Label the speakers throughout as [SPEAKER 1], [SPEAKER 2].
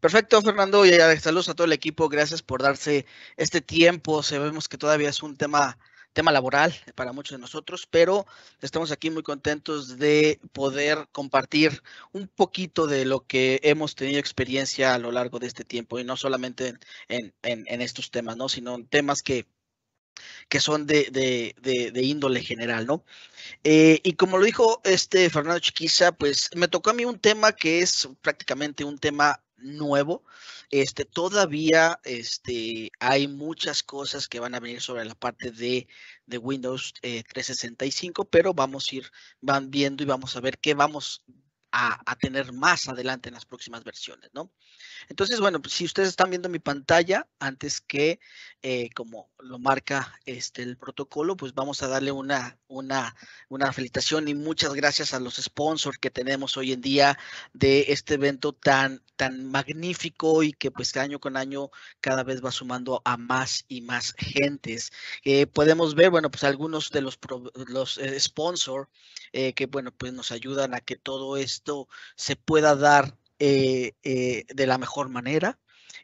[SPEAKER 1] Perfecto, Fernando, y eh, saludos a todo el equipo. Gracias por darse este tiempo. Sabemos que todavía es un tema tema laboral para muchos de nosotros, pero estamos aquí muy contentos de poder compartir un poquito de lo que hemos tenido experiencia a lo largo de este tiempo y no solamente en, estos temas, ¿no? sino en temas que, que son de, índole general, ¿no? Eh, y como lo dijo este Fernando Chiquiza, pues me tocó a mí un tema que es prácticamente un tema nuevo. Este, todavía este, hay muchas cosas que van a venir sobre la parte de, de Windows 365, eh, pero vamos a ir van viendo y vamos a ver qué vamos a, tener más adelante en las próximas versiones, ¿no? Entonces, bueno, pues, si ustedes están viendo mi pantalla, antes que, eh, como lo marca este, el protocolo, pues vamos a darle una, una, una felicitación y muchas gracias a los sponsors que tenemos hoy en día de este evento tan, tan magnífico y que pues año con año cada vez va sumando a más y más gentes. Eh, podemos ver, bueno, pues algunos de los, los eh, sponsors que, bueno, pues nos ayudan a que todo esto esto se pueda dar eh, eh, de la mejor manera.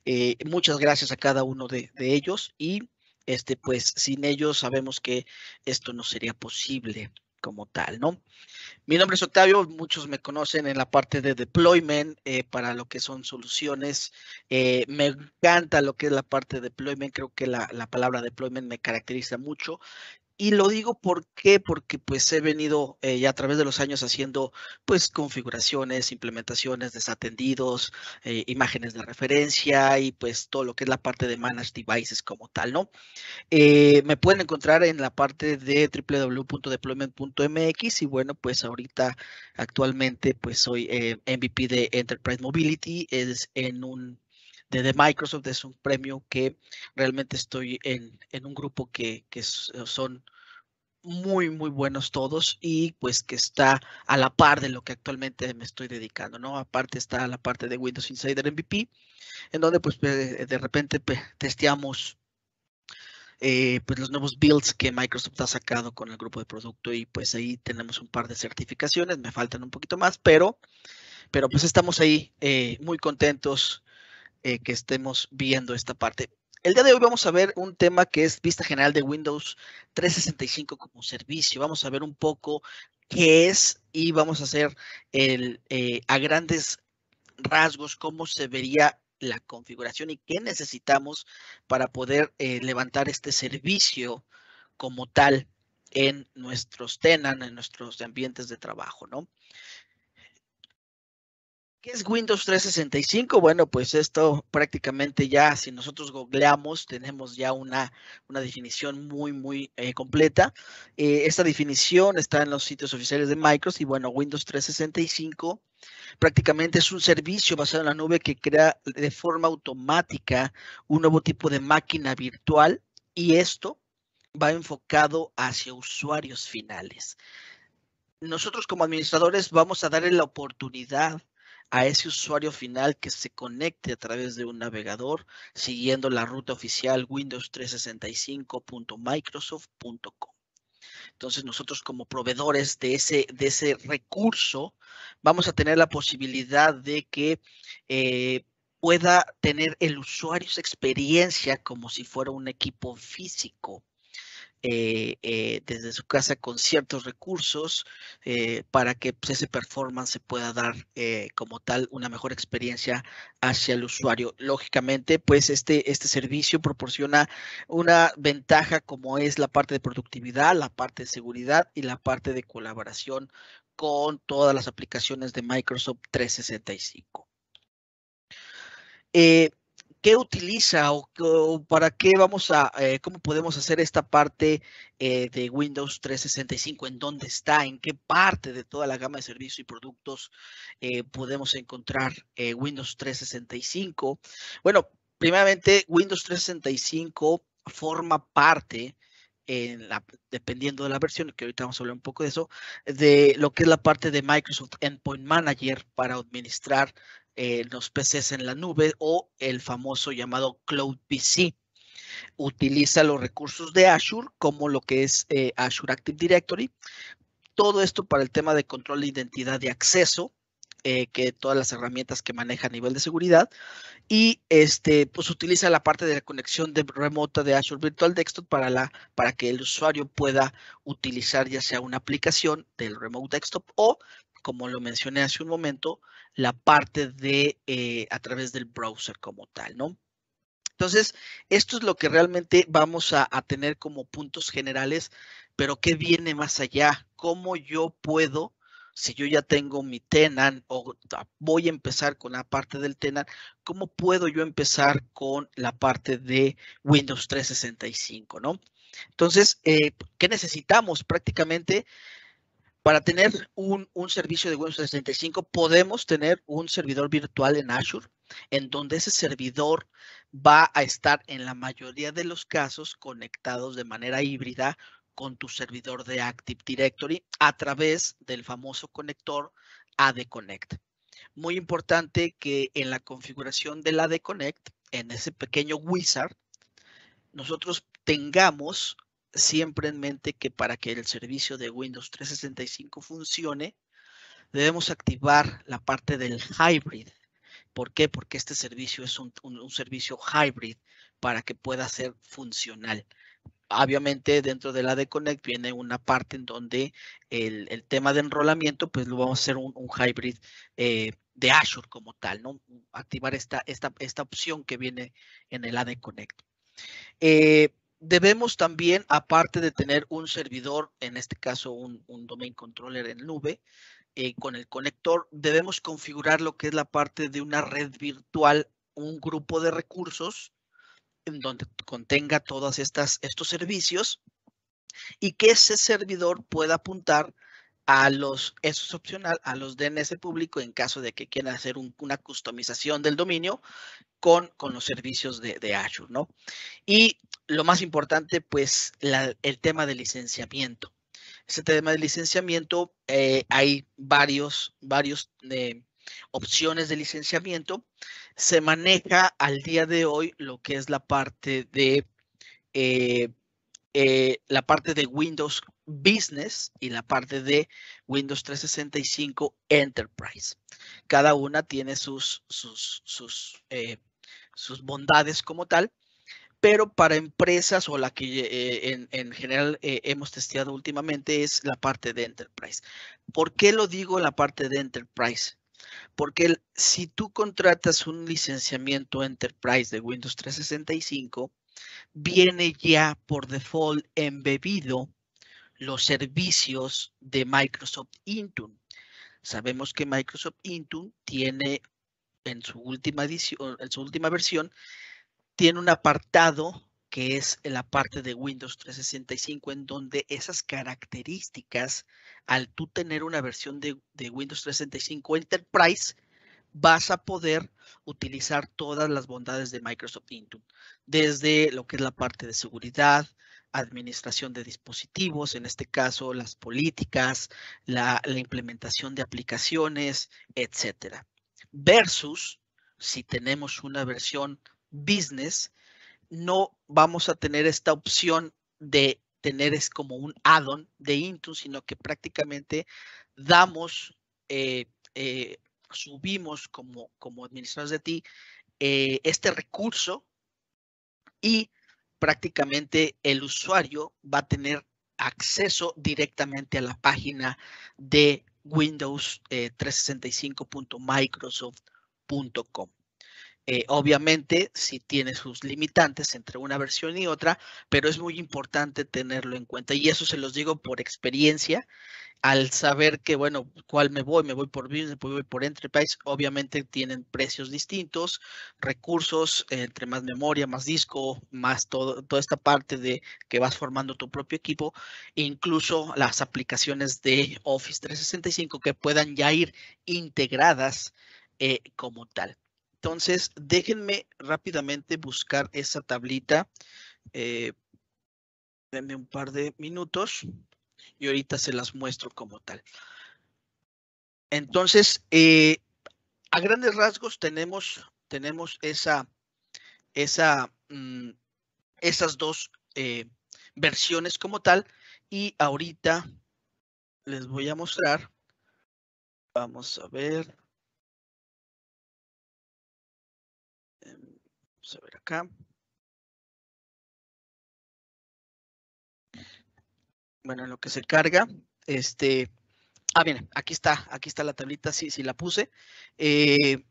[SPEAKER 1] Eh, muchas gracias a cada uno de, ellos y este, pues sin ellos sabemos que esto no sería posible como tal, ¿no? Mi nombre es Octavio, muchos me conocen en la parte de deployment para lo que son soluciones. me encanta lo que es la parte de deployment, creo que la palabra deployment me caracteriza mucho y lo digo ¿por qué? porque pues he venido eh, ya a través de los años haciendo pues configuraciones, implementaciones, desatendidos, eh, imágenes de referencia y pues todo lo que es la parte de Managed Devices como tal, ¿no? Eh, me pueden encontrar en la parte de www.deployment.mx y bueno, pues ahorita actualmente pues soy MVP de Enterprise Mobility, es en un de, Microsoft es un premio que realmente estoy en, un grupo que, eh, son muy, muy buenos todos y pues que está a la par de lo que actualmente me estoy dedicando, ¿no? Aparte está la parte de Windows Insider MVP, en donde pues de repente testeamos eh, pues los nuevos builds que Microsoft ha sacado con el grupo de producto y pues ahí tenemos un par de certificaciones, me faltan un poquito más, pero, pero pues estamos ahí eh, muy contentos eh, que estemos viendo esta parte. El día de hoy vamos a ver un tema que es vista general de Windows 365 como servicio. Vamos a ver un poco qué es y vamos a hacer el, eh, a grandes rasgos cómo se vería la configuración y qué necesitamos para poder eh, levantar este servicio como tal en nuestros tenan, en nuestros ambientes de trabajo, ¿no? ¿Qué es Windows 365? Bueno, pues esto prácticamente ya, si nosotros googleamos, tenemos ya una, una definición muy, muy eh, completa. Eh, esta definición está en los sitios oficiales de Microsoft y bueno, Windows 365 prácticamente es un servicio basado en la nube que crea de forma automática un nuevo tipo de máquina virtual y esto va enfocado hacia usuarios finales. Nosotros como administradores vamos a darle la oportunidad a ese usuario final que se conecte a través de un navegador siguiendo la ruta oficial Windows 365.microsoft.com. Entonces nosotros como proveedores de ese, de ese recurso vamos a tener la posibilidad de que eh, pueda tener el usuario su experiencia como si fuera un equipo físico eh, eh, desde su casa con ciertos recursos eh, para que pues, ese performance se pueda dar como tal una mejor experiencia hacia el usuario. Lógicamente, pues este, este servicio proporciona una ventaja como es la parte de productividad, la parte de seguridad y la parte de colaboración con todas las aplicaciones de Microsoft 365. Eh, ¿qué utiliza o, para qué vamos a, eh, cómo podemos hacer esta parte eh, de Windows 365? ¿En dónde está? ¿En qué parte de toda la gama de servicios y productos eh, podemos encontrar Windows 365? Bueno, primeramente, Windows 365 forma parte dependiendo de la versión, que ahorita vamos a hablar un poco de eso, de lo que es la parte de Microsoft Endpoint Manager para administrar eh, los PCs en la nube o el famoso llamado Cloud PC. Utiliza los recursos de Azure como lo que es eh, Azure Active Directory. Todo esto para el tema de control de identidad de acceso, eh, que todas las herramientas que maneja a nivel de seguridad y este pues utiliza la parte de la conexión de remota de Azure Virtual Desktop para la para que el usuario pueda utilizar ya sea una aplicación del Remote Desktop o como lo mencioné hace un momento, la parte de eh, a través del browser como tal, ¿no? Entonces, esto es lo que realmente vamos a, tener como puntos generales, pero ¿qué viene más allá? ¿Cómo yo puedo si yo ya tengo mi tenant o voy a empezar con la parte del tenant, ¿cómo puedo yo empezar con la parte de Windows 365, no? Entonces, eh, ¿qué necesitamos? Prácticamente para tener un, servicio de Windows 65, podemos tener un servidor virtual en Azure, en donde ese servidor va a estar en la mayoría de los casos conectados de manera híbrida con tu servidor de Active Directory a través del famoso conector AD Connect. Muy importante que en la configuración del AD Connect, en ese pequeño wizard, nosotros tengamos siempre en mente que para que el servicio de Windows 365 funcione, debemos activar la parte del hybrid. ¿Por qué? Porque este servicio es un, servicio hybrid para que pueda ser funcional obviamente dentro de la de Connect viene una parte en donde el, tema de enrolamiento, pues lo vamos a hacer un, un hybrid eh, de Azure como tal, ¿no? Activar esta, esta, esta opción que viene en el AD Connect. Eh, debemos también, aparte de tener un servidor, en este caso un, un domain controller en nube, eh, con el conector, debemos configurar lo que es la parte de una red virtual, un grupo de recursos en donde contenga todos estos servicios y que ese servidor pueda apuntar a los, eso es opcional, a los DNS público en caso de que quieran hacer una customización del dominio con, con los servicios de, de, Azure, ¿no? Y lo más importante, pues el tema de licenciamiento. Ese tema de licenciamiento, eh, hay varios, varios eh, opciones de licenciamiento. Se maneja al día de hoy lo que es la parte de eh, la parte de Windows Business y la parte de Windows 365 Enterprise. Cada una tiene sus, sus, sus bondades como tal pero para empresas o la que eh, en, general eh, hemos testeado últimamente es la parte de Enterprise. ¿Por qué lo digo la parte de Enterprise? Porque si tú contratas un licenciamiento Enterprise de Windows 365, viene ya por default embebido los servicios de Microsoft Intune. Sabemos que Microsoft Intune tiene en su última edición, en su última versión, tiene un apartado que es la parte de Windows 365, en donde esas características, al tú tener una versión de, Windows 365 Enterprise, vas a poder utilizar todas las bondades de Microsoft Intune, desde lo que es la parte de seguridad, administración de dispositivos, en este caso las políticas, la, la implementación de aplicaciones, etcétera. Versus si tenemos una versión business, no vamos a tener esta opción de tener es como un add-on de Intune, sino que prácticamente damos, eh, eh, subimos como, como administradores de ti eh, este recurso y prácticamente el usuario va a tener acceso directamente a la página de Windows 365.microsoft.com. Eh, obviamente, si tiene sus limitantes entre una versión y otra, pero es muy importante tenerlo en cuenta. Y eso se los digo por experiencia, al saber que, bueno, cuál me voy, me voy por Business, me voy por Enterprise, obviamente tienen precios distintos, recursos, eh, entre más memoria, más disco, más todo, toda esta parte de que vas formando tu propio equipo, incluso las aplicaciones de Office 365 que puedan ya ir integradas eh, como tal. Entonces, déjenme rápidamente buscar esa tablita. Eh, denme un par de minutos y ahorita se las muestro como tal. Entonces, eh, a grandes rasgos tenemos, tenemos esa, esa, mm, esas dos eh, versiones
[SPEAKER 2] como tal. Y ahorita les voy a mostrar. Vamos a ver. Bueno, lo que se carga, este, ah, bien, aquí está, aquí está
[SPEAKER 1] la tablita, sí, sí la puse. Eh,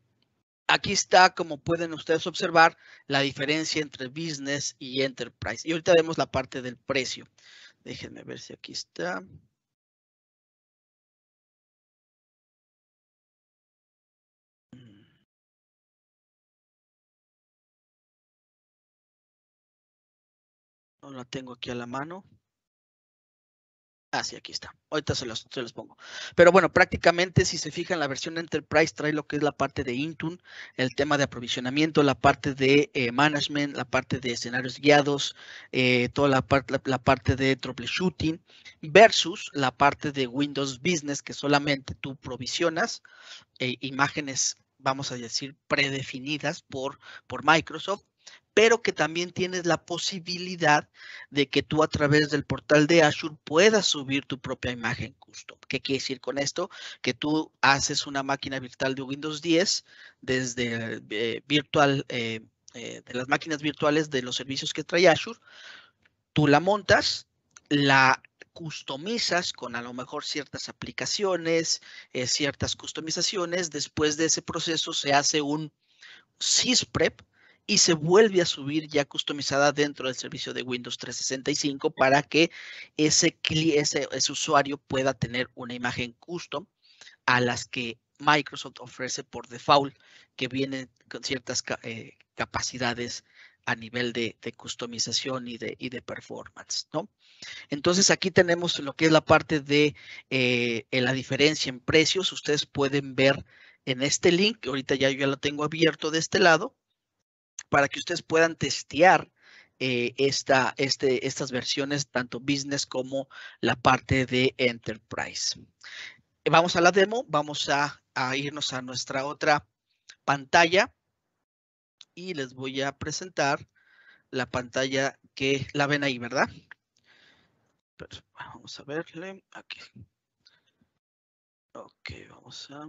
[SPEAKER 1] aquí está, como pueden ustedes observar, la diferencia entre business y enterprise. Y ahorita vemos la parte del precio.
[SPEAKER 2] Déjenme ver si aquí está. No la tengo aquí a la mano. Ah, sí, aquí está. Ahorita se los, pongo. Pero bueno, prácticamente
[SPEAKER 1] si se fijan, la versión Enterprise trae lo que es la parte de Intune, el tema de aprovisionamiento, la parte de eh, management, la parte de escenarios guiados, eh, toda la, parte la, parte de troubleshooting, versus la parte de Windows Business, que solamente tú provisionas eh, imágenes, vamos a decir, predefinidas por, por Microsoft pero que también tienes la posibilidad de que tú a través del portal de Azure puedas subir tu propia imagen custom. ¿Qué quiere decir con esto? Que tú haces una máquina virtual de Windows 10 desde eh, virtual, eh, eh, de las máquinas virtuales de los servicios que trae Azure, tú la montas, la customizas con a lo mejor ciertas aplicaciones, ciertas customizaciones. Después de ese proceso se hace un sysprep, y se vuelve a subir ya customizada dentro del servicio de Windows 365 para que ese, ese, usuario pueda tener una imagen custom a las que Microsoft ofrece por default, que vienen con ciertas eh, capacidades a nivel de, customización y de, de, performance, ¿no? Entonces aquí tenemos lo que es la parte de eh, eh, la diferencia en precios. Ustedes pueden ver en este link, ahorita ya yo ya lo tengo abierto de este lado, para que ustedes puedan testear eh, esta, este, estas versiones, tanto business como la parte de enterprise. Vamos a la demo, vamos a, irnos a nuestra otra pantalla y les voy a presentar la pantalla que la ven ahí, ¿verdad?
[SPEAKER 2] vamos a verle aquí. Ok, vamos a...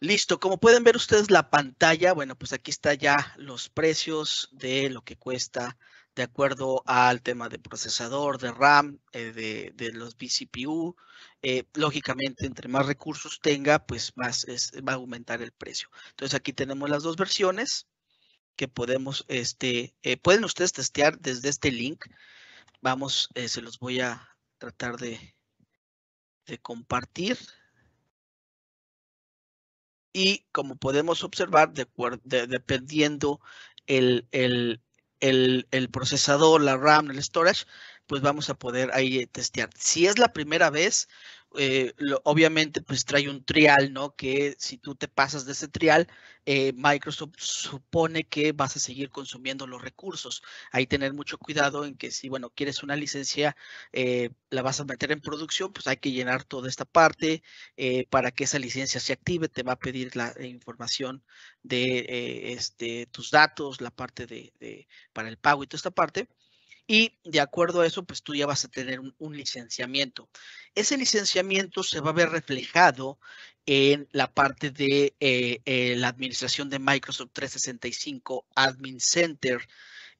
[SPEAKER 1] Listo, como pueden ver ustedes la pantalla, bueno, pues aquí está ya los precios de lo que cuesta de acuerdo al tema de procesador, de RAM, eh, de, los BCPU. Eh, lógicamente, entre más recursos tenga, pues más va a aumentar el precio. Entonces, aquí tenemos las dos versiones que podemos, este, eh, pueden ustedes testear desde este link. Vamos, se los voy a tratar de compartir y como podemos observar, dependiendo el, el, el, procesador, la RAM, el storage, pues vamos a poder ahí eh, testear. Si es la primera vez, eh, obviamente pues trae un trial, ¿no? Que si tú te pasas de ese trial, eh, Microsoft supone que vas a seguir consumiendo los recursos. Hay tener mucho cuidado en que si, bueno, quieres una licencia, eh, la vas a meter en producción, pues hay que llenar toda esta parte para que esa licencia se active. Te va a pedir la información de este, tus datos, la parte de para el pago y toda esta parte y de acuerdo a eso, pues tú ya vas a tener un, licenciamiento. Ese licenciamiento se va a ver reflejado en la parte de eh, eh, la administración de Microsoft 365 Admin Center.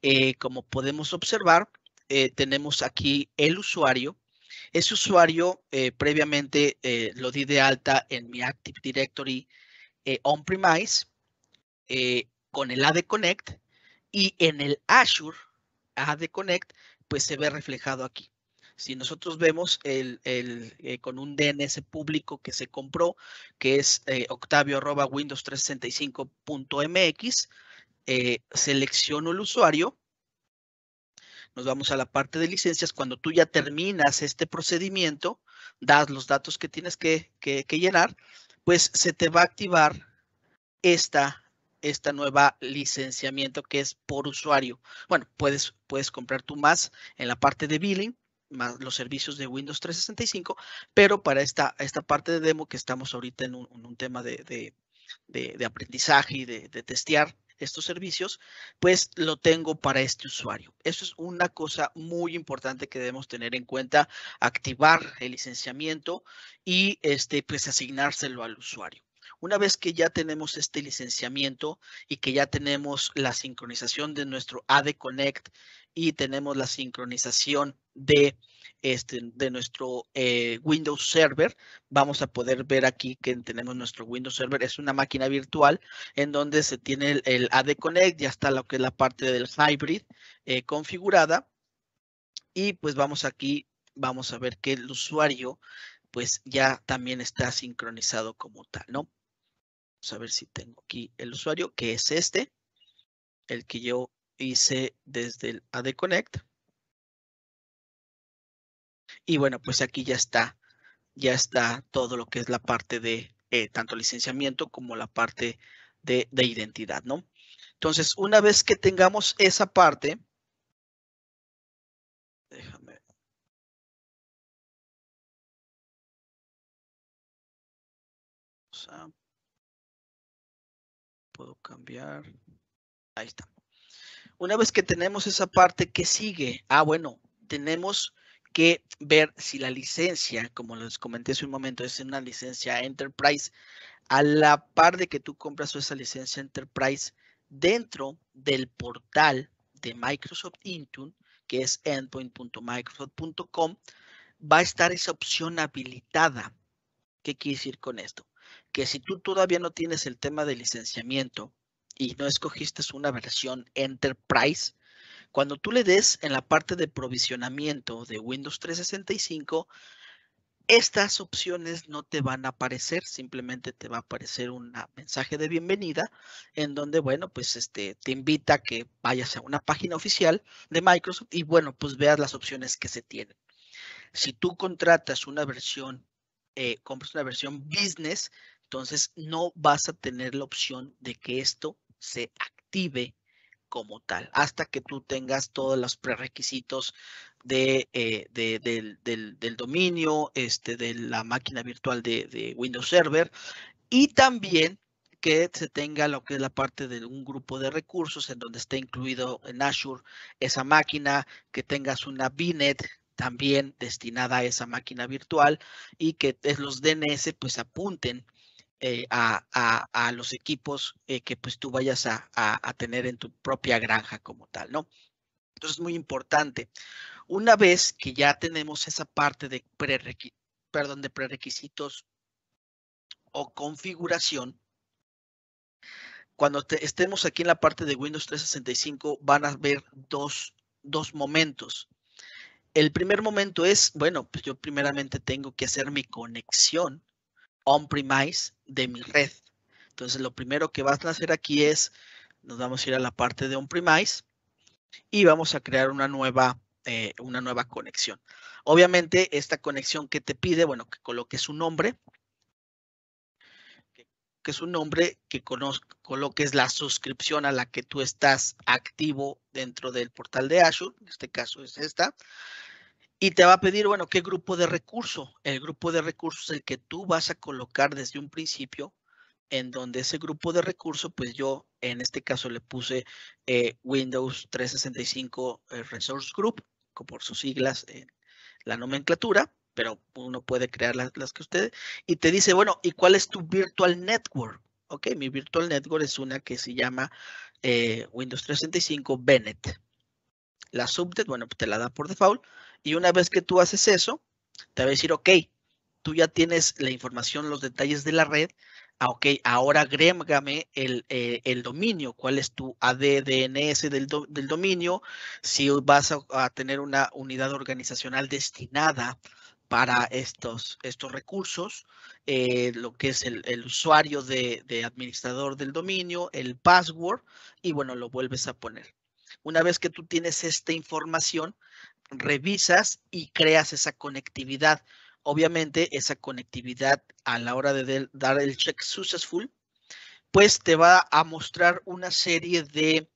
[SPEAKER 1] Eh, como podemos observar, tenemos aquí el usuario. Ese usuario previamente lo di de alta en mi Active Directory on-premise con el AD Connect y en el Azure a de Connect, pues se ve reflejado aquí. Si nosotros vemos el, eh, con un DNS público que se compró, que es eh, octavio windows 365.mx, eh, selecciono el usuario, nos vamos a la parte de licencias. Cuando tú ya terminas este procedimiento, das los datos que tienes que, que, que llenar, pues se te va a activar esta esta nueva licenciamiento que es por usuario. Bueno, puedes, puedes comprar tú más en la parte de billing, más los servicios de Windows 365, pero para esta, esta parte de demo que estamos ahorita en un, tema de, aprendizaje y de, de testear estos servicios, pues lo tengo para este usuario. Eso es una cosa muy importante que debemos tener en cuenta, activar el licenciamiento y este, pues asignárselo al usuario. Una vez que ya tenemos este licenciamiento y que ya tenemos la sincronización de nuestro AD Connect y tenemos la sincronización de, este, de nuestro eh, Windows Server, vamos a poder ver aquí que tenemos nuestro Windows Server. Es una máquina virtual en donde se tiene el, AD Connect, ya está lo que es la parte del hybrid eh, configurada. Y pues vamos aquí, vamos a ver que el usuario pues ya también está sincronizado como tal, ¿no? a ver si tengo aquí el usuario, que es este, el que yo hice desde el AD Connect. Y bueno, pues aquí ya está, ya está todo lo que es la parte de eh, tanto licenciamiento como la parte de, identidad, ¿no? Entonces, una vez que tengamos esa
[SPEAKER 2] parte, déjame puedo cambiar. Ahí está. Una
[SPEAKER 1] vez que tenemos esa parte, ¿qué sigue? Ah, bueno, tenemos que ver si la licencia, como les comenté hace un momento, es una licencia Enterprise, a la par de que tú compras esa licencia Enterprise dentro del portal de Microsoft Intune, que es endpoint.microsoft.com, va a estar esa opción habilitada. ¿Qué quiere decir con esto? que si tú todavía no tienes el tema de licenciamiento y no escogiste una versión Enterprise, cuando tú le des en la parte de provisionamiento de Windows 365, estas opciones no te van a aparecer, simplemente te va a aparecer un mensaje de bienvenida en donde, bueno, pues este, te invita a que vayas a una página oficial de Microsoft y, bueno, pues veas las opciones que se tienen. Si tú contratas una versión eh, compras una versión business, entonces no vas a tener la opción de que esto se active como tal, hasta que tú tengas todos los prerequisitos de, eh, del, dominio, este, de la máquina virtual de, Windows Server y también que se tenga lo que es la parte de un grupo de recursos en donde esté incluido en Azure esa máquina, que tengas una binet, también destinada a esa máquina virtual y que los DNS pues apunten eh, a, los equipos eh, que pues tú vayas a, tener en tu propia granja como tal, ¿no? Entonces es muy importante. Una vez que ya tenemos esa parte de, perdón, de prerequisitos o configuración, cuando estemos aquí en la parte de Windows 365 van a ver dos, dos momentos el primer momento es, bueno, pues yo primeramente tengo que hacer mi conexión on-premise de mi red. Entonces, lo primero que vas a hacer aquí es, nos vamos a ir a la parte de on-premise y vamos a crear una nueva, eh, una nueva conexión. Obviamente, esta conexión que te pide, bueno, que coloque su nombre, que es un nombre, que coloques la suscripción a la que tú estás activo dentro del portal de Azure, en este caso es esta, y te va a pedir, bueno, ¿qué grupo de recurso? El grupo de recursos es el que tú vas a colocar desde un principio, en donde ese grupo de recursos, pues yo en este caso le puse eh, Windows 365 eh, Resource Group, por sus siglas, en la nomenclatura pero uno puede crear las, que ustedes y te dice, bueno, ¿y cuál es tu virtual network? Ok, mi virtual network es una que se llama eh, Windows 365 Bennett. La subnet, bueno, pues, te la da por default. Y una vez que tú haces eso, te va a decir, ok, tú ya tienes la información, los detalles de la red. Ah, ok, ahora agrégame eh, el, dominio, cuál es tu ADDNS del, dominio, si vas a, a, tener una unidad organizacional destinada para estos, estos recursos, eh, lo que es el, usuario de, administrador del dominio, el password, y bueno, lo vuelves a poner. Una vez que tú tienes esta información, revisas y creas esa conectividad. Obviamente, esa conectividad a la hora de dar el check successful, pues te va a mostrar una serie de,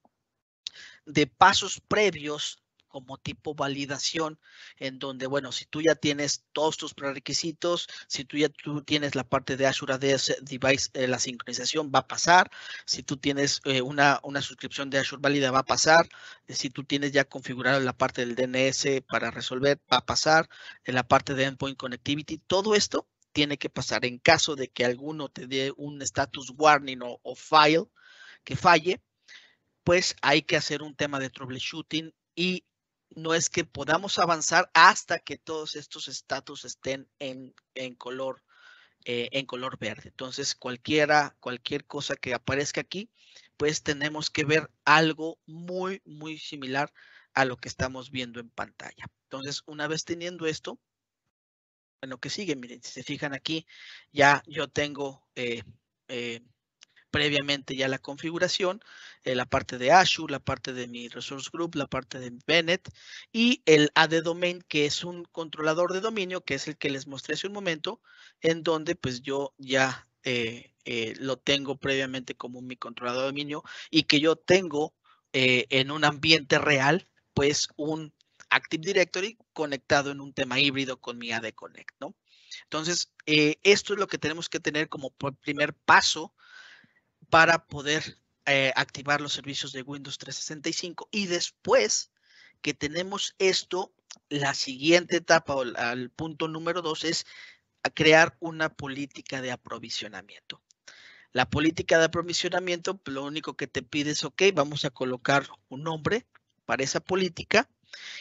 [SPEAKER 1] de pasos previos como tipo validación, en donde, bueno, si tú ya tienes todos tus prerequisitos, si tú ya tú tienes la parte de Azure ADS Device, eh, la sincronización va a pasar, si tú tienes eh, una, una suscripción de Azure válida va a pasar, eh, si tú tienes ya configurada la parte del DNS para resolver, va a pasar, en la parte de Endpoint Connectivity, todo esto tiene que pasar en caso de que alguno te dé un status warning o, o file que falle, pues hay que hacer un tema de troubleshooting y no es que podamos avanzar hasta que todos estos estatus estén en, color eh, en color verde. Entonces, cualquiera, cualquier cosa que aparezca aquí, pues tenemos que ver algo muy, muy similar a lo que estamos viendo en pantalla. Entonces, una vez teniendo esto, bueno, lo que sigue, miren, si se fijan aquí, ya yo tengo eh, eh, previamente ya la configuración, eh, la parte de Azure, la parte de mi Resource Group, la parte de Bennett y el AD Domain, que es un controlador de dominio, que es el que les mostré hace un momento, en donde pues yo ya eh, eh, lo tengo previamente como mi controlador de dominio y que yo tengo en un ambiente real, pues un Active Directory conectado en un tema híbrido con mi AD Connect, ¿no? Entonces, esto es lo que tenemos que tener como primer paso para poder eh, activar los servicios de Windows 365. Y después que tenemos esto, la siguiente etapa o el punto número dos es crear una política de aprovisionamiento. La política de aprovisionamiento, lo único que te pide es, ok, vamos a colocar un nombre para esa política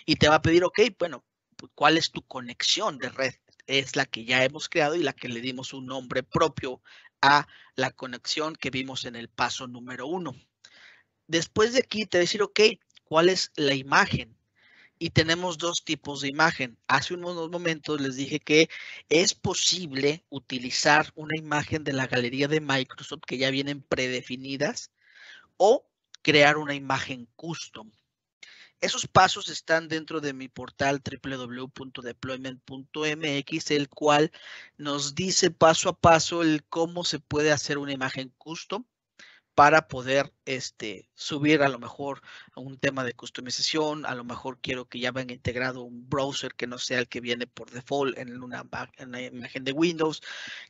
[SPEAKER 1] y te va a pedir, ok, bueno, ¿cuál es tu conexión de red? Es la que ya hemos creado y la que le dimos un nombre propio a la conexión que vimos en el paso número uno. Después de aquí te voy a decir, ok, ¿cuál es la imagen? Y tenemos dos tipos de imagen. Hace unos momentos les dije que es posible utilizar una imagen de la galería de Microsoft que ya vienen predefinidas o crear una imagen custom. Esos pasos están dentro de mi portal www.deployment.mx, el cual nos dice paso a paso el cómo se puede hacer una imagen custom para poder este, subir a lo mejor a un tema de customización, a lo mejor quiero que ya venga integrado un browser que no sea el que viene por default en una, en imagen de Windows,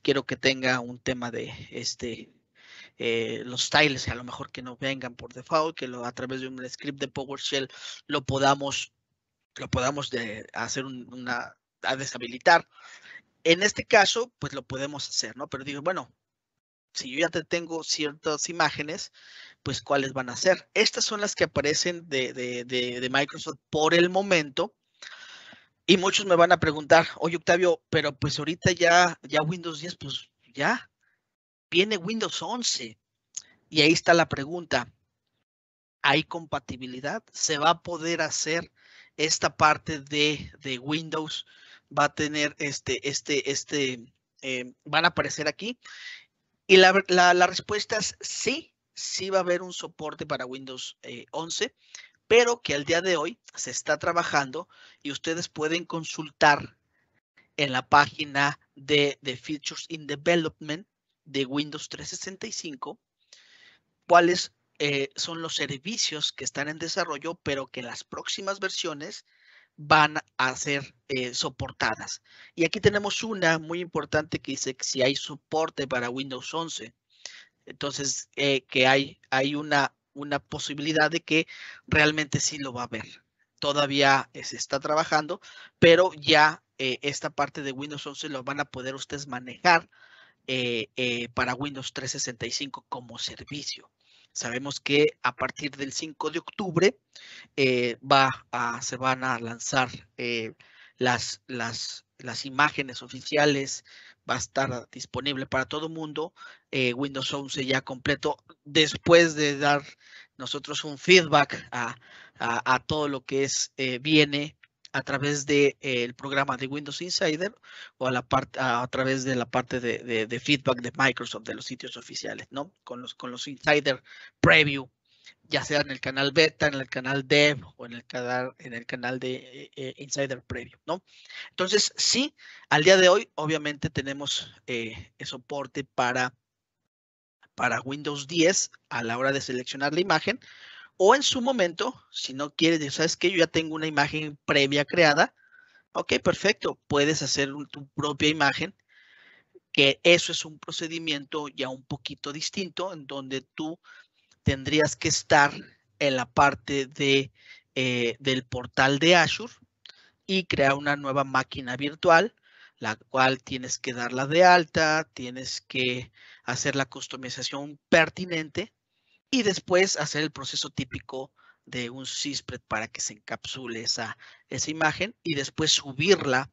[SPEAKER 1] quiero que tenga un tema de este, eh, los tiles, a lo mejor que no vengan por default, que lo, a través de un script de PowerShell lo podamos, lo podamos de, hacer una, deshabilitar. En este caso, pues lo podemos hacer, ¿no? Pero digo, bueno, si yo ya te tengo ciertas imágenes, pues cuáles van a ser. Estas son las que aparecen de, de, Microsoft por el momento. Y muchos me van a preguntar, oye Octavio, pero pues ahorita ya, ya Windows 10, pues ya, viene Windows 11. Y ahí está la pregunta. ¿Hay compatibilidad? ¿Se va a poder hacer esta parte de, de Windows? Va a tener este, este, este, eh, van a aparecer aquí. Y la, respuesta es sí, sí va a haber un soporte para Windows 11, eh, pero que al día de hoy se está trabajando y ustedes pueden consultar en la página de, de Features in Development de Windows 365, cuáles eh, son los servicios que están en desarrollo, pero que las próximas versiones van a ser eh, soportadas. Y aquí tenemos una muy importante que dice que si hay soporte para Windows 11. Entonces, eh, que hay, hay una, una posibilidad de que realmente sí lo va a ver. Todavía se está trabajando, pero ya esta parte de Windows 11 lo van a poder ustedes manejar eh, eh, para Windows 365 como servicio. Sabemos que a partir del 5 de octubre eh, va a, se van a lanzar las, las, las imágenes oficiales, va a estar disponible para todo el mundo. Windows 11 ya completo, después de dar nosotros un feedback a, todo lo que es viene a través del de, eh, programa de Windows Insider o a, la través de la parte de, feedback de Microsoft, de los sitios oficiales, ¿no? Con los, con los Insider Preview, ya sea en el canal Beta, en el canal Dev o en el canal, de eh, eh, Insider Preview, ¿no? Entonces, sí, al día de hoy, obviamente tenemos el soporte para para Windows 10 a la hora de seleccionar la imagen o en su momento, si no quieres, sabes que yo ya tengo una imagen previa creada. Ok, perfecto. Puedes hacer tu propia imagen, que eso es un procedimiento ya un poquito distinto, en donde tú tendrías que estar en la parte de, eh, del portal de Azure y crear una nueva máquina virtual, la cual tienes que darla de alta, tienes que hacer la customización pertinente y después hacer el proceso típico de un CISPRED para que se encapsule esa, esa imagen y después subirla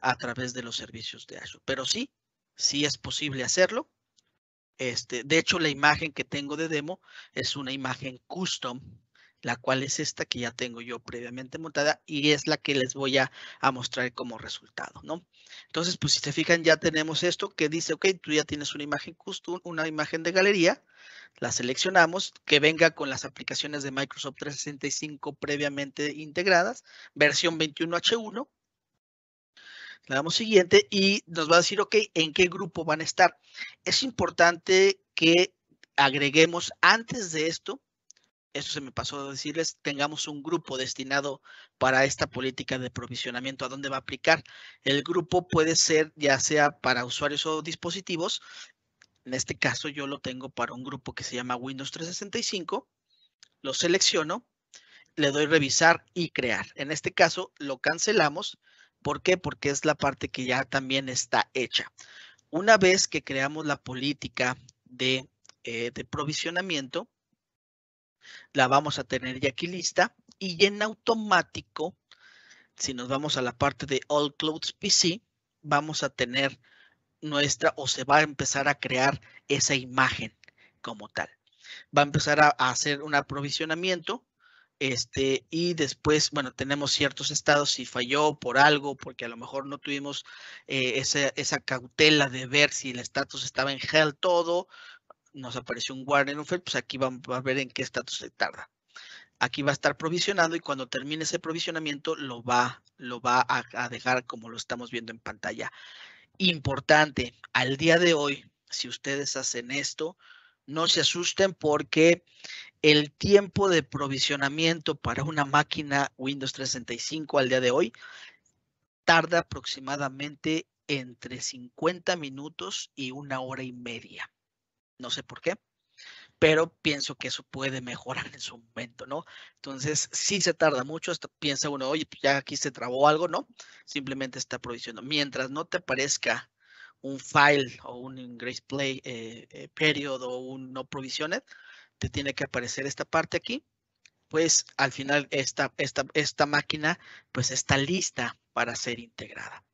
[SPEAKER 1] a través de los servicios de Azure. Pero sí, sí es posible hacerlo. Este, de hecho, la imagen que tengo de demo es una imagen custom, la cual es esta que ya tengo yo previamente montada y es la que les voy a, mostrar como resultado, ¿no? Entonces, pues si se fijan, ya tenemos esto que dice, ok, tú ya tienes una imagen custom, una imagen de galería la seleccionamos, que venga con las aplicaciones de Microsoft 365 previamente integradas, versión 21H1. Le damos siguiente y nos va a decir, ok, ¿en qué grupo van a estar? Es importante que agreguemos antes de esto, eso se me pasó a decirles, tengamos un grupo destinado para esta política de provisionamiento, a dónde va a aplicar. El grupo puede ser ya sea para usuarios o dispositivos en este caso yo lo tengo para un grupo que se llama Windows 365. Lo selecciono, le doy revisar y crear. En este caso lo cancelamos. ¿Por qué? Porque es la parte que ya también está hecha. Una vez que creamos la política de, eh, de provisionamiento, la vamos a tener ya aquí lista y en automático, si nos vamos a la parte de All Clouds PC, vamos a tener nuestra o se va a empezar a crear esa imagen como tal. Va a empezar a, hacer un aprovisionamiento este, y después, bueno, tenemos ciertos estados, si falló por algo, porque a lo mejor no tuvimos eh, esa, cautela de ver si el estatus estaba en gel todo, nos apareció un warning offer, pues aquí vamos a ver en qué estatus se tarda. Aquí va a estar provisionado y cuando termine ese provisionamiento lo va, lo va a dejar como lo estamos viendo en pantalla importante, al día de hoy, si ustedes hacen esto, no se asusten porque el tiempo de provisionamiento para una máquina Windows 365 al día de hoy tarda aproximadamente entre 50 minutos y una hora y media. No sé por qué, pero pienso que eso puede mejorar en su momento, ¿no? Entonces, si se tarda mucho, piensa uno, oye, pues, ya aquí se trabó algo, ¿no? Simplemente está provisionando. Mientras no te aparezca un file o un grace play eh, eh, period o un no provisioned, te tiene que aparecer esta parte aquí, pues al final esta, esta, esta máquina pues está lista para ser integrada.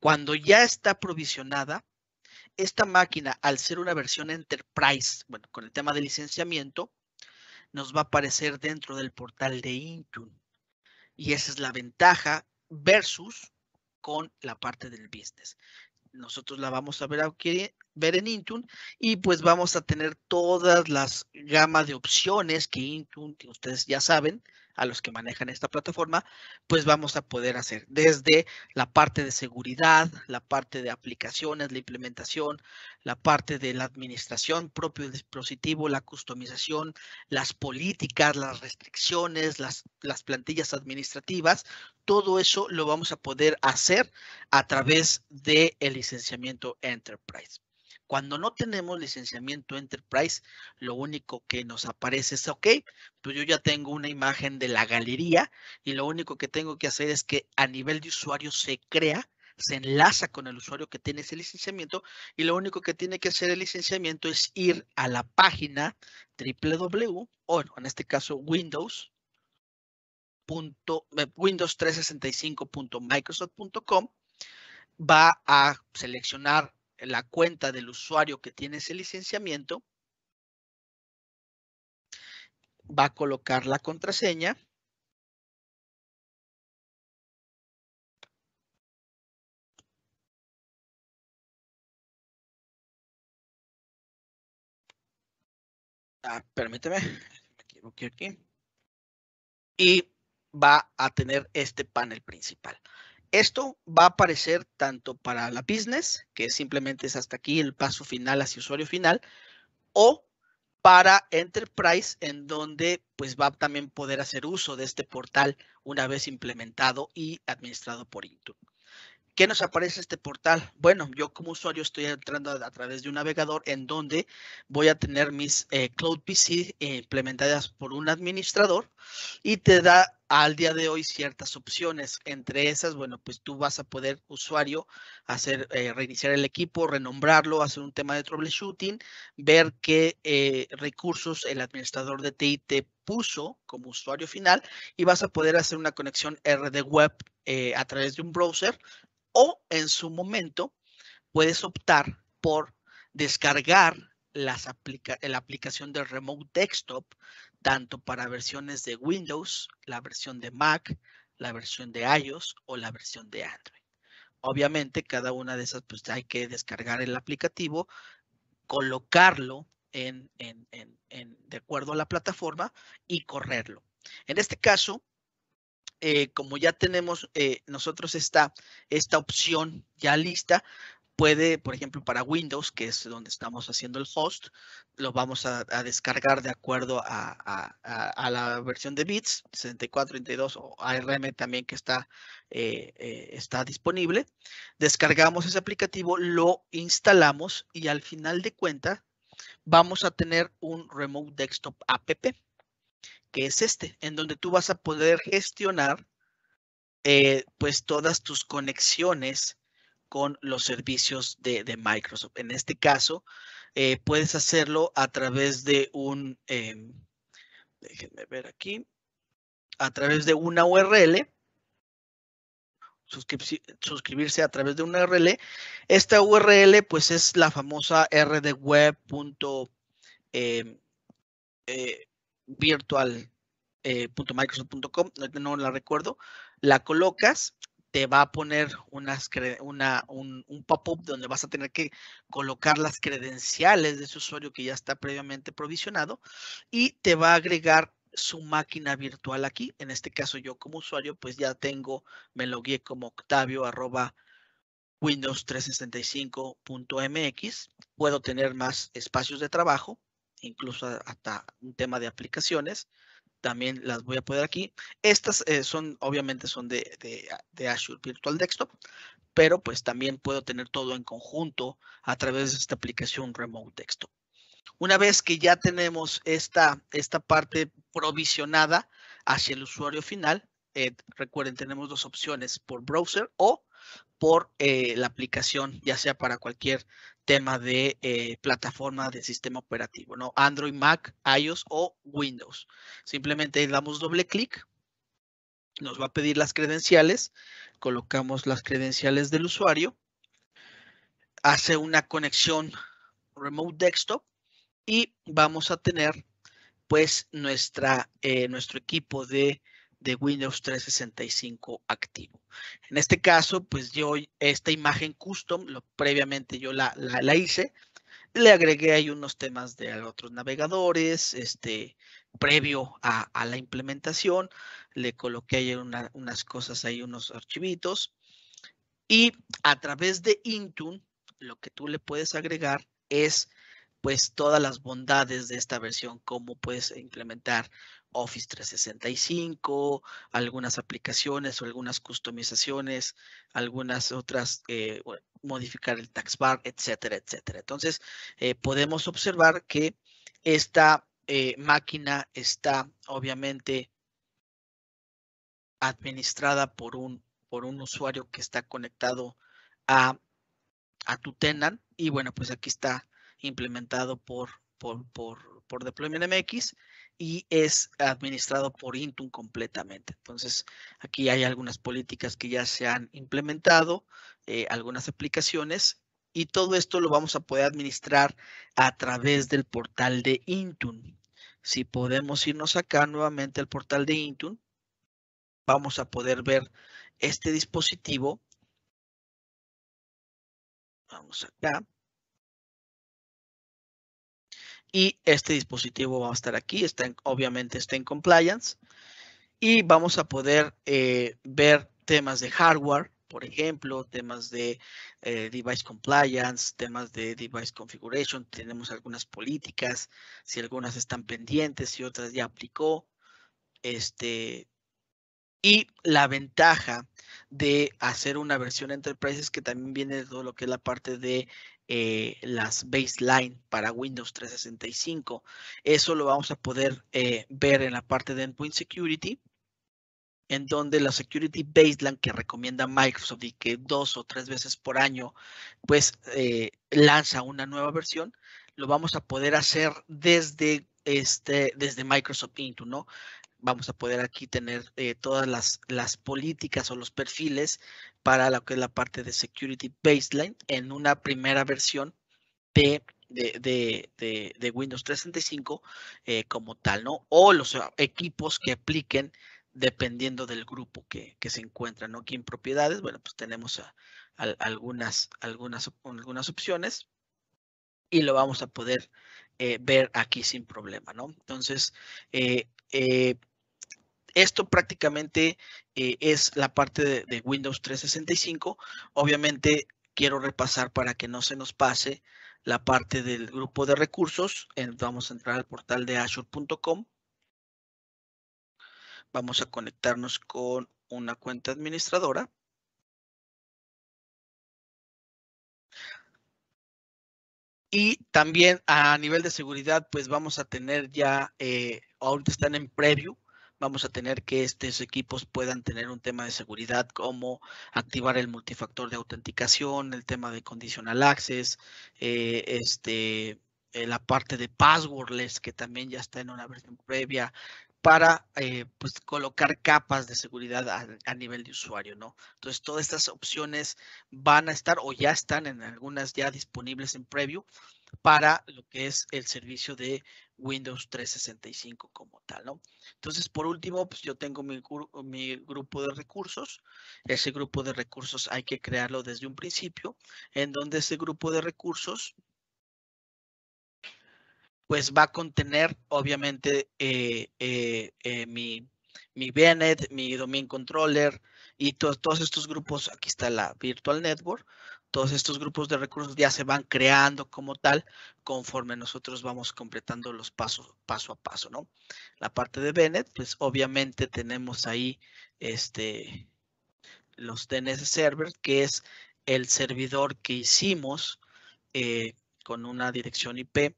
[SPEAKER 1] Cuando ya está provisionada, esta máquina, al ser una versión Enterprise, bueno, con el tema de licenciamiento, nos va a aparecer dentro del portal de Intune. Y esa es la ventaja versus con la parte del business. Nosotros la vamos a ver, aquí, ver en Intune y pues vamos a tener todas las gamas de opciones que Intune, que ustedes ya saben, a los que manejan esta plataforma, pues vamos a poder hacer desde la parte de seguridad, la parte de aplicaciones, la implementación, la parte de la administración propio dispositivo, la customización, las políticas, las restricciones, las, plantillas administrativas, todo eso lo vamos a poder hacer a través del el licenciamiento Enterprise. Cuando no tenemos licenciamiento Enterprise, lo único que nos aparece es, ok, pues yo ya tengo una imagen de la galería y lo único que tengo que hacer es que a nivel de usuario se crea, se enlaza con el usuario que tiene ese licenciamiento y lo único que tiene que hacer el licenciamiento es ir a la página www, o en este caso Windows, eh, windows365.microsoft.com va a seleccionar la cuenta del usuario que tiene ese licenciamiento,
[SPEAKER 2] va a colocar la contraseña. Ah, permíteme, me equivoqué aquí. Y
[SPEAKER 1] va a tener este panel principal. Esto va a aparecer tanto para la business, que simplemente es hasta aquí el paso final hacia usuario final, o para Enterprise, en donde pues va también poder hacer uso de este portal una vez implementado y administrado por Intune. ¿Qué nos aparece este portal? Bueno, yo como usuario estoy entrando a, través de un navegador en donde voy a tener mis eh, Cloud PC eh, implementadas por un administrador y te da al día de hoy ciertas opciones. Entre esas, bueno, pues tú vas a poder, usuario, hacer eh, reiniciar el equipo, renombrarlo, hacer un tema de troubleshooting, ver qué eh, recursos el administrador de TI te puso como usuario final y vas a poder hacer una conexión RD web eh, a través de un browser o en su momento puedes optar por descargar la aplicación del Remote Desktop tanto para versiones de Windows, la versión de Mac, la versión de iOS o la versión de Android. Obviamente, cada una de esas, pues hay que descargar el aplicativo, colocarlo en, de acuerdo a la plataforma y correrlo. En este caso, eh, como ya tenemos eh, nosotros esta, esta opción ya lista, puede, por ejemplo, para Windows, que es donde estamos haciendo el host, lo vamos a, descargar de acuerdo a, la versión de bits 32 o ARM también que está, eh, eh, está disponible. Descargamos ese aplicativo, lo instalamos y al final de cuenta vamos a tener un Remote Desktop App, que es este, en donde tú vas a poder gestionar eh, pues todas tus conexiones con los servicios de, Microsoft. En este caso, eh, puedes hacerlo a través de un, em, déjenme ver aquí, a través de una URL, suscribirse a través de una URL. Esta URL, pues, es la famosa rdweb.virtual.microsoft.com. Em, eh, eh, no la recuerdo, la colocas te va a poner un, un pop-up donde vas a tener que colocar las credenciales de ese usuario que ya está previamente provisionado y te va a agregar su máquina virtual aquí. En este caso yo como usuario pues ya tengo, me logué como octavio arroba Windows 365.mx. Puedo tener más espacios de trabajo, incluso hasta un tema de aplicaciones también las voy a poner aquí. Estas eh, son, obviamente, son de, Azure Virtual Desktop, pero pues también puedo tener todo en conjunto a través de esta aplicación Remote Desktop. Una vez que ya tenemos esta, esta parte provisionada hacia el usuario final, eh, recuerden, tenemos dos opciones, por browser o por eh, la aplicación, ya sea para cualquier tema de eh, plataforma de sistema operativo, ¿no? Android, Mac, iOS o Windows. Simplemente damos doble clic, nos va a pedir las credenciales, colocamos las credenciales del usuario, hace una conexión remote desktop y vamos a tener pues nuestra, eh, nuestro equipo de de Windows 365 activo. En este caso, pues yo esta imagen custom, lo, previamente yo la, hice, le agregué ahí unos temas de otros navegadores, este, previo a, la implementación, le coloqué ahí unas cosas ahí, unos archivitos, y a través de Intune, lo que tú le puedes agregar es, pues, todas las bondades de esta versión, cómo puedes implementar Office 365, algunas aplicaciones o algunas customizaciones, algunas otras, eh, modificar el tax bar, etcétera, etcétera. Entonces, eh, podemos observar que esta eh, máquina está obviamente administrada por un, por un usuario que está conectado a, a tu tenant. Y bueno, pues aquí está implementado por, por, por, por Deployment MX y es administrado por Intune completamente. Entonces, aquí hay algunas políticas que ya se han implementado, eh, algunas aplicaciones, y todo esto lo vamos a poder administrar a través del portal de Intune. Si podemos irnos acá nuevamente al portal de Intune,
[SPEAKER 2] vamos a poder ver este dispositivo. Vamos acá y
[SPEAKER 1] este dispositivo va a estar aquí, está obviamente está en compliance y vamos a poder eh, ver temas de hardware, por ejemplo, temas de eh, device compliance, temas de device configuration, tenemos algunas políticas, si algunas están pendientes, si otras ya aplicó. Este, y la ventaja de hacer una versión enterprise es que también viene todo lo que es la parte de eh, las baseline para Windows 365. Eso lo vamos a poder eh, ver en la parte de Endpoint Security, en donde la Security Baseline que recomienda Microsoft y que dos o tres veces por año, pues eh, lanza una nueva versión, lo vamos a poder hacer desde este, desde Microsoft Intune, ¿no? vamos a poder aquí tener eh, todas las, las, políticas o los perfiles para lo que es la parte de Security Baseline en una primera versión de, de, de, de Windows 365 eh, como tal, ¿no? O los ah, equipos que apliquen dependiendo del grupo que, que se encuentra, ¿no? Aquí en propiedades, bueno, pues tenemos algunas, algunas, algunas opciones y lo vamos a poder eh, ver aquí sin problema, ¿no? Entonces, eh, eh, esto prácticamente eh, es la parte de, de, Windows 365. Obviamente quiero repasar para que no se nos pase la parte del grupo de recursos. Vamos
[SPEAKER 2] a entrar al portal de azure.com. Vamos a conectarnos con una cuenta administradora. Y también a nivel de seguridad, pues
[SPEAKER 1] vamos a tener ya eh, ahorita están en preview. Vamos a tener que estos equipos puedan tener un tema de seguridad, como activar el multifactor de autenticación, el tema de conditional access, eh, este, eh, la parte de passwordless, que también ya está en una versión previa, para eh, pues, colocar capas de seguridad a, a, nivel de usuario, ¿no? Entonces, todas estas opciones van a estar o ya están en algunas ya disponibles en preview para lo que es el servicio de Windows 365 como tal, ¿no? Entonces, por último, pues yo tengo mi, grupo de recursos. Ese grupo de recursos hay que crearlo desde un principio, en donde ese grupo de recursos pues va a contener, obviamente, eh, eh, eh, mi, mi VNet, mi Domain Controller y todos estos grupos. Aquí está la Virtual Network todos estos grupos de recursos ya se van creando como tal conforme nosotros vamos completando los pasos paso a paso, ¿no? La parte de Bennett, pues obviamente tenemos ahí este, los DNS server, que es el servidor que hicimos eh, con una dirección IP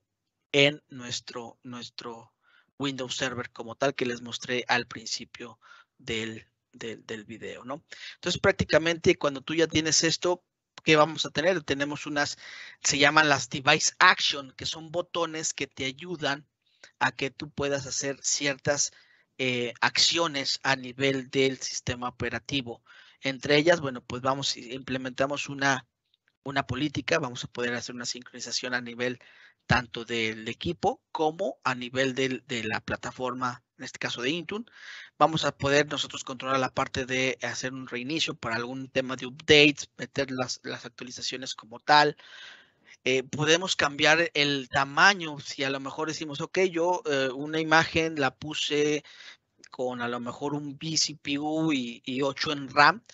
[SPEAKER 1] en nuestro, nuestro Windows Server como tal que les mostré al principio del, del, del video, ¿no? Entonces prácticamente cuando tú ya tienes esto, ¿Qué vamos a tener. Tenemos unas, se llaman las device action, que son botones que te ayudan a que tú puedas hacer ciertas eh, acciones a nivel del sistema operativo. Entre ellas, bueno, pues vamos, implementamos una, una política, vamos a poder hacer una sincronización a nivel tanto del equipo como a nivel de la plataforma en este caso de Intune, vamos a poder nosotros controlar la parte de hacer un reinicio para algún tema de updates, meter las, actualizaciones como tal. Eh, podemos cambiar el tamaño si a lo mejor decimos, ok, yo eh, una imagen la puse con a lo mejor un vCPU y, y 8 en RAM,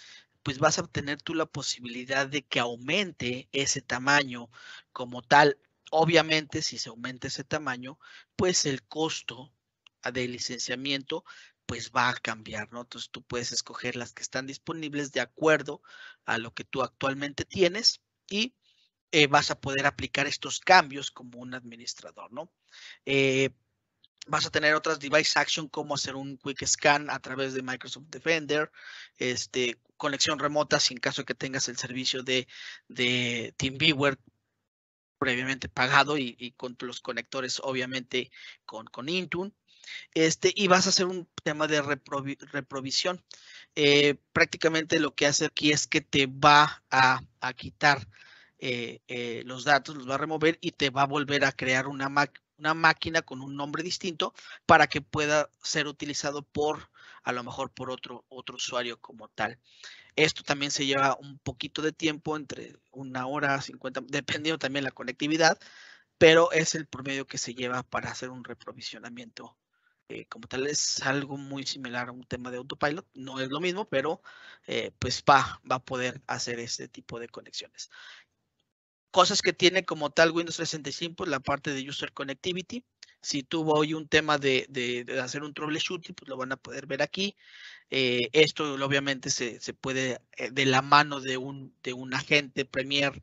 [SPEAKER 1] pues vas a tener tú la posibilidad de que aumente ese tamaño como tal. Obviamente, si se aumenta ese tamaño, pues el costo de licenciamiento, pues va a cambiar, ¿no? Entonces tú puedes escoger las que están disponibles de acuerdo a lo que tú actualmente tienes y eh, vas a poder aplicar estos cambios como un administrador, ¿no? Eh, vas a tener otras device action como hacer un quick scan a través de Microsoft Defender, este, conexión remota sin caso que tengas el servicio de, de TeamViewer previamente pagado y, con los conectores obviamente con, con Intune este, y vas a hacer un tema de reprovisión. Eh, prácticamente lo que hace aquí es que te va a, a quitar eh, eh, los datos, los va a remover y te va a volver a crear una, una máquina con un nombre distinto para que pueda ser utilizado por, a lo mejor, por otro, otro usuario como tal. Esto también se lleva un poquito de tiempo, entre una hora, 50, dependiendo también la conectividad, pero es el promedio que se lleva para hacer un reprovisionamiento eh, como tal es algo muy similar a un tema de autopilot, no es lo mismo, pero eh, pues va, va a poder hacer este tipo de conexiones. Cosas que tiene como tal Windows 65, la parte de User Connectivity. Si tuvo hoy un tema de, hacer un troubleshooting, pues lo van a poder ver aquí. Eh, esto obviamente se, puede de la mano de un, de un agente Premier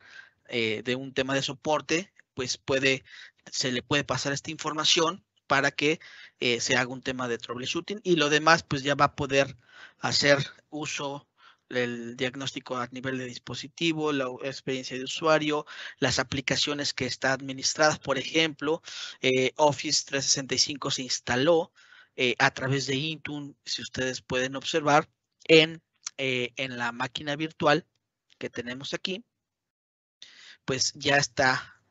[SPEAKER 1] de un tema de soporte, pues puede, se le puede pasar esta información para que eh, se haga un tema de troubleshooting y lo demás pues ya va a poder hacer uso del diagnóstico a nivel de dispositivo, la experiencia de usuario, las aplicaciones que está administradas. Por ejemplo, eh, Office 365 se instaló eh, a través de Intune, si ustedes pueden observar, en la máquina virtual que tenemos aquí, pues ya está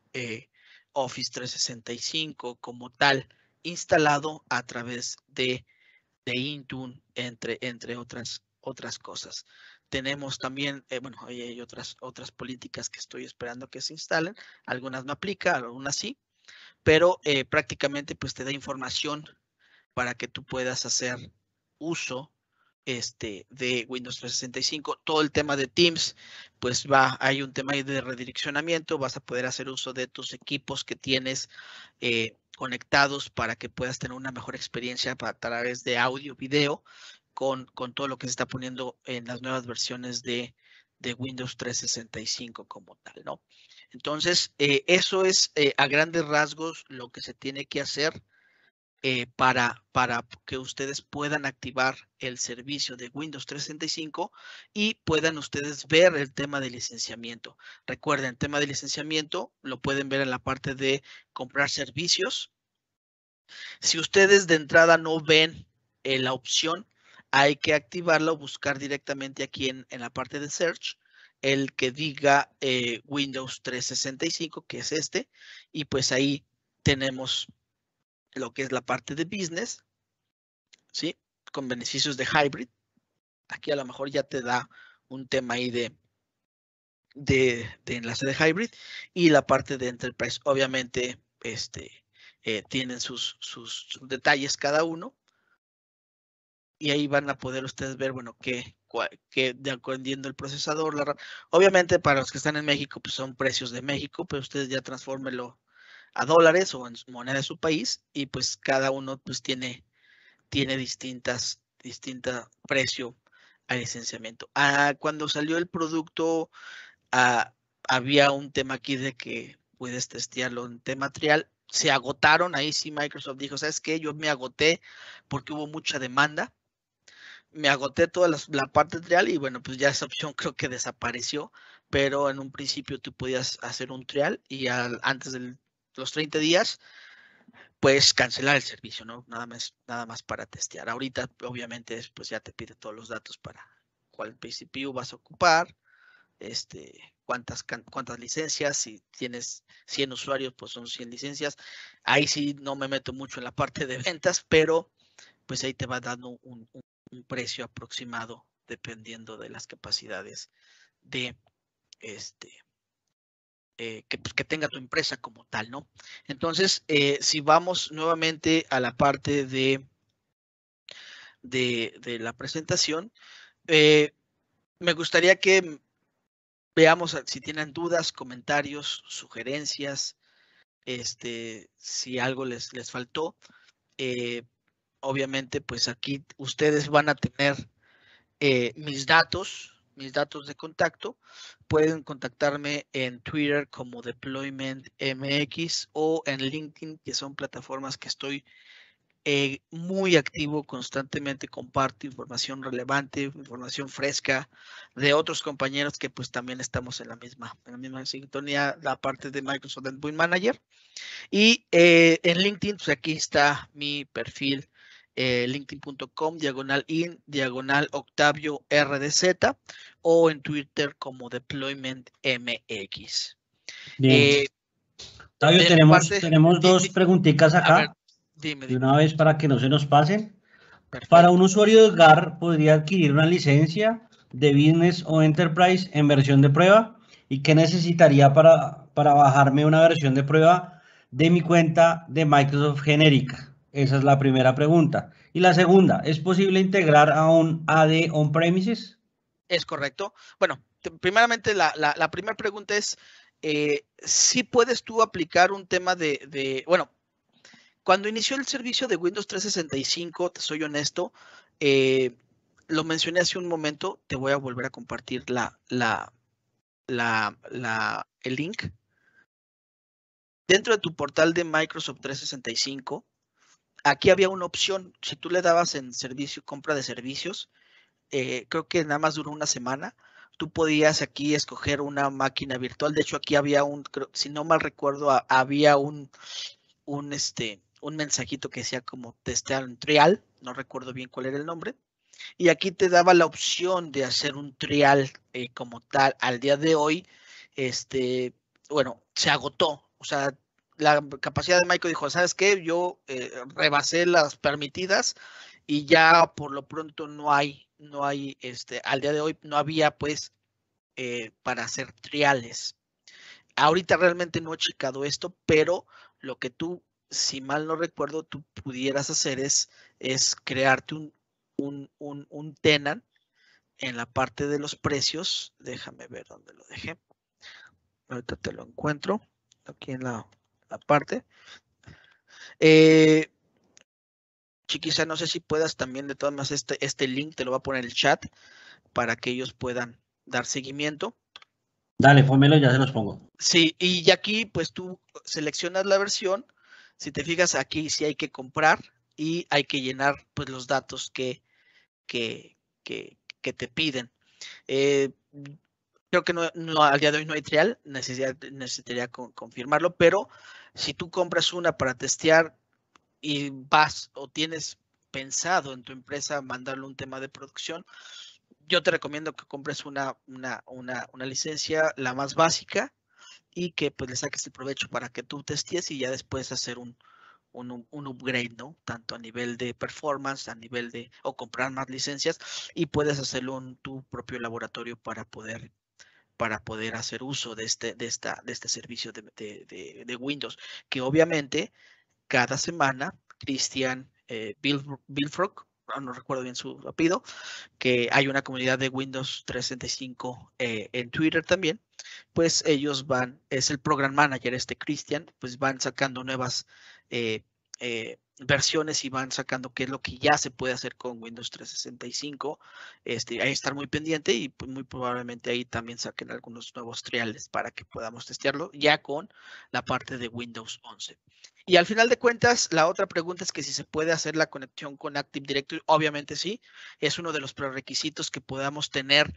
[SPEAKER 1] Office 365 como tal instalado a través de, de Intune, entre, entre otras, otras cosas. Tenemos también, eh, bueno, hay, otras, otras políticas que estoy esperando que se instalen. Algunas no aplica, algunas sí, pero eh, prácticamente pues te da información para que tú puedas hacer uso este, de Windows 365. Todo el tema de Teams, pues va, hay un tema de redireccionamiento, vas a poder hacer uso de tus equipos que tienes eh, conectados para que puedas tener una mejor experiencia a través de audio, video, con, con todo lo que se está poniendo en las nuevas versiones de, Windows 365 como tal, ¿no? Entonces, eh, eso es eh, a grandes rasgos lo que se tiene que hacer eh, para, para que ustedes puedan activar el servicio de Windows 365 y puedan ustedes ver el tema de licenciamiento. Recuerden, el tema de licenciamiento lo pueden ver en la parte de comprar servicios. Si ustedes de entrada no ven eh, la opción, hay que activarlo, o buscar directamente aquí en, en la parte de Search el que diga eh, Windows 365, que es este, y pues ahí tenemos lo que es la parte de business, ¿sí? Con beneficios de hybrid. Aquí a lo mejor ya te da un tema ahí de, de, enlace de hybrid y la parte de enterprise. Obviamente, este, eh, tienen sus, sus, detalles cada uno. Y ahí van a poder ustedes ver, bueno, qué, que de acuerdo el procesador. La, obviamente, para los que están en México, pues son precios de México, pero ustedes ya transfórmenlo a dólares o en moneda de su país y pues cada uno pues tiene, tiene distintas, distinta precio al licenciamiento. Ah, cuando salió el producto ah, había un tema aquí de que puedes testearlo en tema trial. Se agotaron, ahí sí Microsoft dijo, ¿sabes qué? Yo me agoté porque hubo mucha demanda. Me agoté toda la, parte trial y bueno, pues ya esa opción creo que desapareció, pero en un principio tú podías hacer un trial y antes del los 30 días, pues cancelar el servicio, ¿no? Nada más, nada más para testear. Ahorita, obviamente, pues ya te pide todos los datos para cuál PCPU vas a ocupar, este, cuántas, cuántas licencias, si tienes 100 usuarios, pues son 100 licencias. Ahí sí no me meto mucho en la parte de ventas, pero pues ahí te va dando un, un precio aproximado dependiendo de las capacidades de este eh, pues, que, tenga tu empresa como tal, ¿no? Entonces, eh, si vamos nuevamente a la parte de, de, la presentación, eh, me gustaría que veamos si tienen dudas, comentarios, sugerencias, este, si algo les, les faltó. obviamente, pues aquí ustedes van a tener mis datos mis datos de contacto, pueden contactarme en Twitter como Deployment MX o en LinkedIn, que son plataformas que estoy eh, muy activo constantemente, comparto información relevante, información fresca de otros compañeros que pues también estamos en la misma, la misma sintonía, la parte de Microsoft Endpoint Manager. Y eh, en LinkedIn, pues aquí está mi perfil eh, linkedin.com, diagonal in, diagonal Octavio RDZ o en Twitter como Deployment MX.
[SPEAKER 2] Eh, Octavio, tenemos, dos preguntitas acá.
[SPEAKER 1] dime, De una vez para que no se nos pasen. Para un usuario de GAR podría adquirir una licencia de business o enterprise en versión de prueba y qué necesitaría para, para bajarme una versión de prueba de mi cuenta de Microsoft genérica. Esa es la primera pregunta. Y la segunda, ¿es posible integrar a un AD on-premises? Es correcto. Bueno, primeramente la, primera pregunta es, eh, si puedes tú aplicar un tema de, bueno, cuando inició el servicio de Windows 365, te soy honesto, eh, lo mencioné hace un momento, te voy a volver a compartir la, la, el link. Dentro de tu portal de Microsoft 365, aquí había una opción, si tú le dabas en servicio, compra de servicios, eh, creo que nada más duró una semana, tú podías aquí escoger una máquina virtual, de hecho aquí había un, si no mal recuerdo, había un, un, este, un mensajito que decía como testear un trial, no recuerdo bien cuál era el nombre, y aquí te daba la opción de hacer un trial eh, como tal. Al día de hoy, este, bueno, se agotó, o sea, la capacidad de Michael dijo, ¿sabes qué? Yo eh, rebasé las permitidas y ya por lo pronto no hay, no hay, este, al día de hoy no había pues eh, para hacer triales. Ahorita realmente no he checado esto, pero lo que tú, si mal no recuerdo, tú pudieras hacer es, es crearte un, un, un, un en la parte de los precios. Déjame ver dónde lo dejé. Ahorita te lo encuentro. Aquí en la aparte. Eh, Chiquisa, no sé si puedas también, de todas maneras, este, este link te lo va a poner el chat para que ellos puedan dar seguimiento. Dale, fomelo ya se los pongo. Sí, y aquí pues tú seleccionas la versión. Si te fijas aquí, sí hay que comprar y hay que llenar pues los datos que, que, te piden. Eh, creo que no, al día de hoy no hay trial, necesitaría, confirmarlo, pero si tú compras una para testear y vas o tienes pensado en tu empresa mandarle un tema de producción, yo te recomiendo que compres una, una, una, una licencia, la más básica, y que pues le saques el provecho para que tú testies y ya después hacer un, un, upgrade, ¿no? Tanto a nivel de performance, a nivel de, o comprar más licencias y puedes hacerlo en tu propio laboratorio para poder para poder hacer uso de este, de esta, de este servicio de, Windows, que obviamente cada semana Christian eh, Frog ah, no recuerdo bien su apellido, que hay una comunidad de Windows 365 eh, en Twitter también, pues ellos van, es el program manager este Christian, pues van sacando nuevas eh, eh, versiones y van sacando qué es lo que ya se puede hacer con Windows 365. Este, ahí estar muy pendiente y pues, muy probablemente ahí también saquen algunos nuevos triales para que podamos testearlo ya con la parte de Windows 11. Y al final de cuentas, la otra pregunta es que si se puede hacer la conexión con Active Directory. Obviamente sí, es uno de los prerequisitos que podamos tener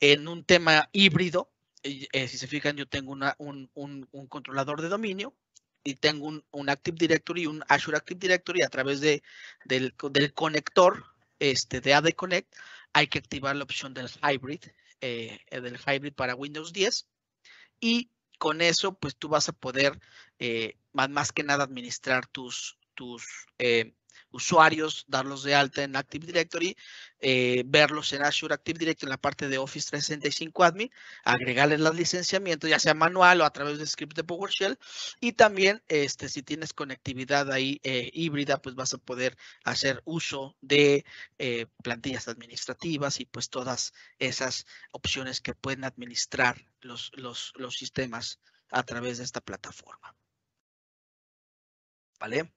[SPEAKER 1] en un tema híbrido. Eh, si se fijan, yo tengo un controlador de dominio y tengo un, Active Directory, un Azure Active Directory a través de, del, del conector este, de AD Connect, hay que activar la opción del hybrid, eh, del hybrid para Windows 10. Y con eso, pues tú vas a poder eh, más, más, que nada administrar tus, tus eh, usuarios, darlos de alta en Active Directory, eh, verlos en Azure Active Directory en la parte de Office 365 Admin, agregarles los licenciamientos, ya sea manual o a través de script de PowerShell. Y también, este, si tienes conectividad ahí eh, híbrida, pues vas a poder hacer uso de eh, plantillas administrativas y pues todas esas opciones que pueden administrar los, los
[SPEAKER 2] sistemas a través de esta plataforma. ¿Vale?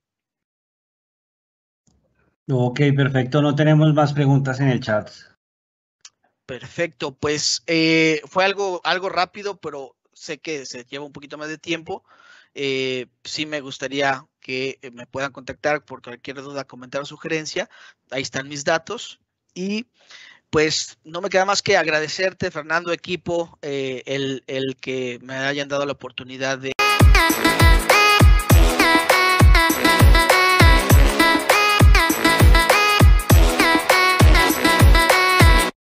[SPEAKER 2] Ok, perfecto. No tenemos más preguntas en el chat.
[SPEAKER 1] Perfecto, pues eh, fue algo, algo rápido, pero sé que se lleva un poquito más de tiempo. Eh, sí me gustaría que eh, me puedan contactar por cualquier duda, comentar o sugerencia. Ahí están mis datos. Y pues no me queda más que agradecerte, Fernando, equipo, el, el que me hayan dado la oportunidad de...